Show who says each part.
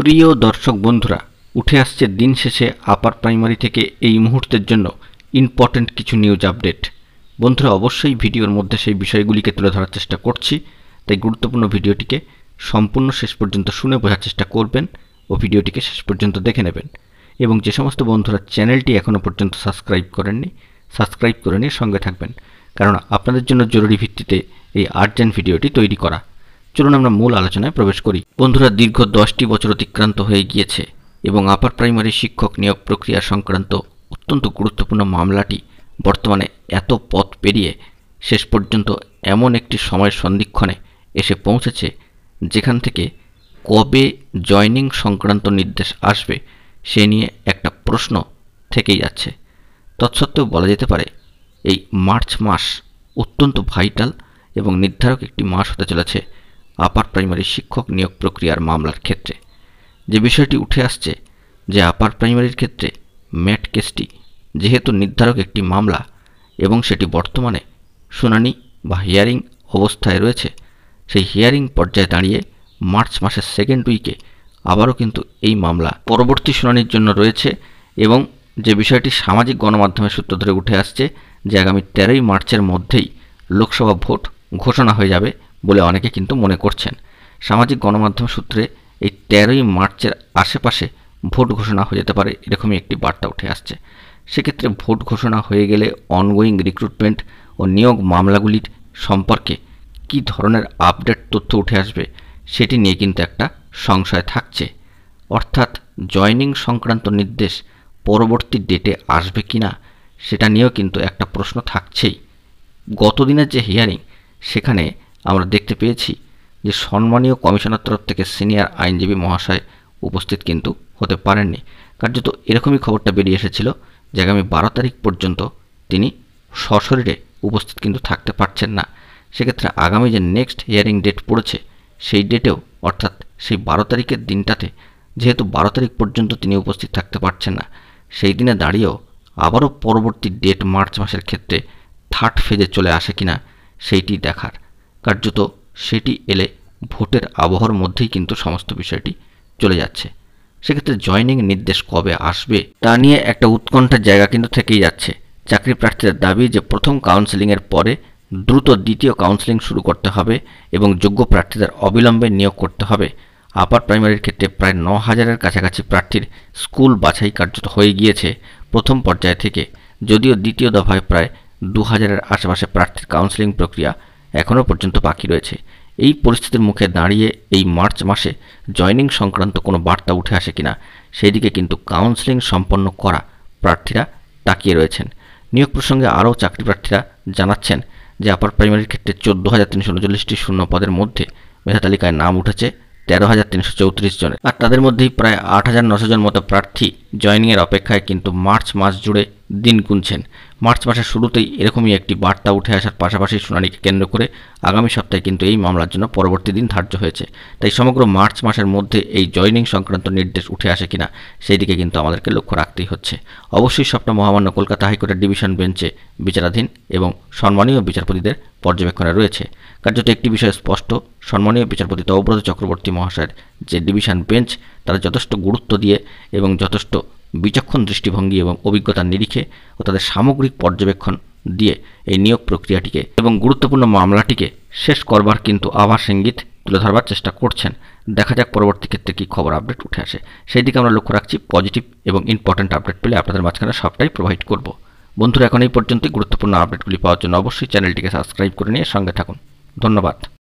Speaker 1: প্রিয় দর্শক বন্ধুরা উঠে আসছে দিন শেষে আপার প্রাইমারি থেকে এই মুহূর্তের জন্য ইম্পর্ট্যান্ট কিছু নিউজ আপডেট বন্ধুরা অবশ্যই ভিডিওর মধ্যে সেই বিষয়গুলিকে তুলে ধরার চেষ্টা করছি তাই গুরুত্বপূর্ণ ভিডিওটিকে সম্পূর্ণ শেষ পর্যন্ত শুনে বোঝার চেষ্টা করবেন ও ভিডিওটিকে শেষ পর্যন্ত দেখে নেবেন এবং যে সমস্ত বন্ধুরা চ্যানেলটি এখনও পর্যন্ত সাবস্ক্রাইব করেননি সাবস্ক্রাইব করে নিয়ে সঙ্গে থাকবেন কারণ আপনাদের জন্য জরুরি ভিত্তিতে এই আর্জেন্ট ভিডিওটি তৈরি করা চলুন আমরা মূল আলোচনায় প্রবেশ করি বন্ধুরা দীর্ঘ দশটি বছর অতিক্রান্ত হয়ে গিয়েছে এবং আপার প্রাইমারি শিক্ষক নিয়োগ প্রক্রিয়া সংক্রান্ত অত্যন্ত গুরুত্বপূর্ণ মামলাটি বর্তমানে এত পথ পেরিয়ে শেষ পর্যন্ত এমন একটি সময় সন্ধিক্ষণে এসে পৌঁছেছে যেখান থেকে কবে জয়নিং সংক্রান্ত নির্দেশ আসবে সে নিয়ে একটা প্রশ্ন থেকেই যাচ্ছে তৎসত্ত্বেও বলা যেতে পারে এই মার্চ মাস অত্যন্ত ভাইটাল এবং নির্ধারক একটি মাস হতে চলেছে আপার প্রাইমারি শিক্ষক নিয়োগ প্রক্রিয়ার মামলার ক্ষেত্রে যে বিষয়টি উঠে আসছে যে আপার প্রাইমারির ক্ষেত্রে ম্যাট কেসটি যেহেতু নির্ধারক একটি মামলা এবং সেটি বর্তমানে শুনানি বা হিয়ারিং অবস্থায় রয়েছে সেই হিয়ারিং পর্যায়ে দাঁড়িয়ে মার্চ মাসের সেকেন্ড উইকে আবারও কিন্তু এই মামলা পরবর্তী শুনানির জন্য রয়েছে এবং যে বিষয়টি সামাজিক গণমাধ্যমের সূত্র ধরে উঠে আসছে যে আগামী তেরোই মার্চের মধ্যেই লোকসভা ভোট ঘোষণা হয়ে যাবে বলে অনেকে কিন্তু মনে করছেন সামাজিক গণমাধ্যম সূত্রে এই তেরোই মার্চের আশেপাশে ভোট ঘোষণা হয়ে যেতে পারে এরকমই একটি বার্তা উঠে আসছে সেক্ষেত্রে ভোট ঘোষণা হয়ে গেলে অনগোয়িং রিক্রুটমেন্ট ও নিয়োগ মামলাগুলির সম্পর্কে কি ধরনের আপডেট তথ্য উঠে আসবে সেটি নিয়ে কিন্তু একটা সংশয় থাকছে অর্থাৎ জয়নিং সংক্রান্ত নির্দেশ পরবর্তী ডেটে আসবে কি না সেটা নিয়েও কিন্তু একটা প্রশ্ন থাকছেই গতদিনের যে হিয়ারিং সেখানে আমরা দেখতে পেয়েছি যে সম্মানীয় কমিশনার তরফ থেকে সিনিয়র আইনজীবী মহাশয় উপস্থিত কিন্তু হতে পারেননি কার্যত এরকমই খবরটা বেরিয়ে এসেছিল যে আগামী বারো তারিখ পর্যন্ত তিনি সশরীরে উপস্থিত কিন্তু থাকতে পারছেন না সেক্ষেত্রে আগামী যে নেক্সট হিয়ারিং ডেট পড়েছে সেই ডেটেও অর্থাৎ সেই বারো তারিখের দিনটাতে যেহেতু বারো তারিখ পর্যন্ত তিনি উপস্থিত থাকতে পারছেন না সেই দিনে দাঁড়িয়েও আবারও পরবর্তী ডেট মার্চ মাসের ক্ষেত্রে থার্ড ফেজে চলে আসে কিনা সেইটি দেখার কার্যত সেটি এলে ভোটের আবহাওয়ার মধ্যেই কিন্তু সমস্ত বিষয়টি চলে যাচ্ছে সেক্ষেত্রে জয়নিং নির্দেশ কবে আসবে তা নিয়ে একটা উৎকণ্ঠার জায়গা কিন্তু থেকেই যাচ্ছে চাকরি প্রার্থীদের দাবি যে প্রথম কাউন্সেলিংয়ের পরে দ্রুত দ্বিতীয় কাউন্সেলিং শুরু করতে হবে এবং যোগ্য প্রার্থীদের অবিলম্বে নিয়োগ করতে হবে আপার প্রাইমারির ক্ষেত্রে প্রায় ন হাজারের কাছাকাছি প্রার্থীর স্কুল বাছাই কার্যত হয়ে গিয়েছে প্রথম পর্যায় থেকে যদিও দ্বিতীয় দফায় প্রায় দু হাজারের আশেপাশে প্রার্থীর কাউন্সেলিং প্রক্রিয়া এখনও পর্যন্ত বাকি রয়েছে এই পরিস্থিতির মুখে দাঁড়িয়ে এই মার্চ মাসে জয়নিং সংক্রান্ত কোনো বার্তা উঠে আসে কিনা সেই দিকে কিন্তু কাউন্সেলিং সম্পন্ন করা প্রার্থীরা তাকিয়ে রয়েছেন নিয়োগ প্রসঙ্গে আরও চাকরি প্রার্থীরা জানাচ্ছেন যে আপার প্রাইমারির ক্ষেত্রে চোদ্দো হাজার তিনশো উনচল্লিশটি শূন্য পদের মধ্যে মেধা তালিকায় নাম উঠেছে তেরো হাজার তিনশো চৌত্রিশ জনের আর তাদের মধ্যেই প্রায় আট হাজার নশো জন মতো প্রার্থী জয়নিংয়ের অপেক্ষায় কিন্তু মার্চ মাস জুড়ে দিন গুনছেন মার্চ মাসের শুরুতেই এরকমই একটি বার্তা উঠে আসার পাশাপাশি শুনানিকে কেন্দ্র করে আগামী সপ্তাহে কিন্তু এই মামলার জন্য পরবর্তী দিন ধার্য হয়েছে তাই সমগ্র মার্চ মাসের মধ্যে এই জয়নিং সংক্রান্ত নির্দেশ উঠে আসে কিনা সেই দিকে কিন্তু আমাদেরকে লক্ষ্য রাখতেই হচ্ছে অবশ্যই সবটা মহামান্য কলকাতা হাইকোর্টের ডিভিশন বেঞ্চে বিচারাধীন এবং সম্মানীয় বিচারপতিদের পর্যবেক্ষণে রয়েছে কার্যত একটি বিষয় স্পষ্ট সম্মানীয় বিচারপতি তবব্রত চক্রবর্তী মহাশয়ের যে ডিভিশন বেঞ্চ তারা যথেষ্ট গুরুত্ব দিয়ে এবং যথেষ্ট বিচক্ষণ দৃষ্টিভঙ্গি এবং অভিজ্ঞতার নিরিখে ও তাদের সামগ্রিক পর্যবেক্ষণ দিয়ে এই নিয়োগ প্রক্রিয়াটিকে এবং গুরুত্বপূর্ণ মামলাটিকে শেষ করবার কিন্তু আভাস ইঙ্গিত তুলে ধরবার চেষ্টা করছেন দেখা যাক পরবর্তী ক্ষেত্রে কী খবর আপডেট উঠে আসে সেই দিকে আমরা লক্ষ্য রাখছি পজিটিভ এবং ইম্পর্ট্যান্ট আপডেট পেলে আপনাদের মাঝখানে সবটাই প্রোভাইড করব বন্ধুরা এখন এই পর্যন্ত গুরুত্বপূর্ণ আপডেটগুলি পাওয়ার জন্য অবশ্যই চ্যানেলটিকে সাবস্ক্রাইব করে নিয়ে সঙ্গে থাকুন ধন্যবাদ